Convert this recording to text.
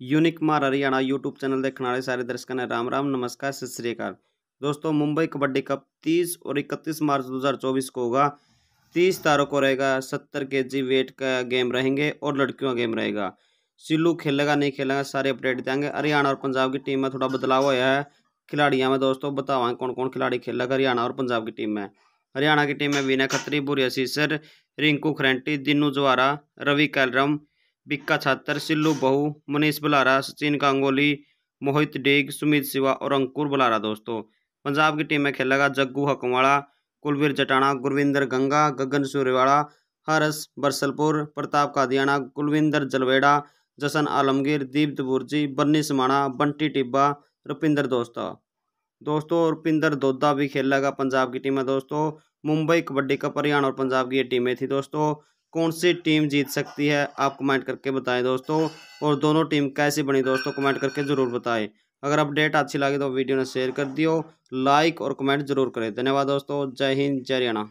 unique मार Haryana YouTube channel देखने वाले सारे दर्शकों ने राम राम नमस्कार सत श्रीकाल दोस्तों मुंबई कबड्डी कप 30 और 31 मार्च 2024 को होगा 30 तारों को रहेगा 70 के जी वेट का गेम रहेंगे और लड़कियों का गेम रहेगा सिल्लू खेलेगा नहीं खेलेगा सारे अपडेट देंगे हरियाणा और पंजाब की टीम में थोड़ा बदलाव होया है खिलाड़ियाँ में दोस्तों बतावा कौन कौन खिलाड़ी खेलेगा हरियाणा और पंजाब की टीम में हरियाणा की टीम में विनय खत्री बुरिया सीसर रिंकू खरेंटी दिनू जवारा रवि कैलरम बिक्का छात्र सिल्लू बहू मनीष बलारा सचिन गांगोली मोहित डेग सुमित सिवा और अंकुर बलारा दोस्तों पंजाब की टीम में खेलेगा जग्गू हकवाड़ा कुलवीर जटाना गुरविंदर गंगा गगन सूर्यवाड़ा हरस बरसलपुर प्रताप कादियाना कुलविंदर जलवेड़ा जसन आलमगीर दीप दबुर्जी बन्नी समाणा बंटी टिब्बा रुपिंदर दोस्ता दोस्तों रुपिंदर दोदा भी खेलेगा पंजाब की टीम में दोस्तों मुंबई कबड्डी कप हरियाणा और पंजाब की ये टीमें थी दोस्तों कौन सी टीम जीत सकती है आप कमेंट करके बताएं दोस्तों और दोनों टीम कैसी बनी दोस्तों कमेंट करके ज़रूर बताएं अगर अपडेट अच्छी लगी तो वीडियो ने शेयर कर दियो लाइक और कमेंट जरूर करें धन्यवाद दोस्तों जय हिंद जय हरियाणा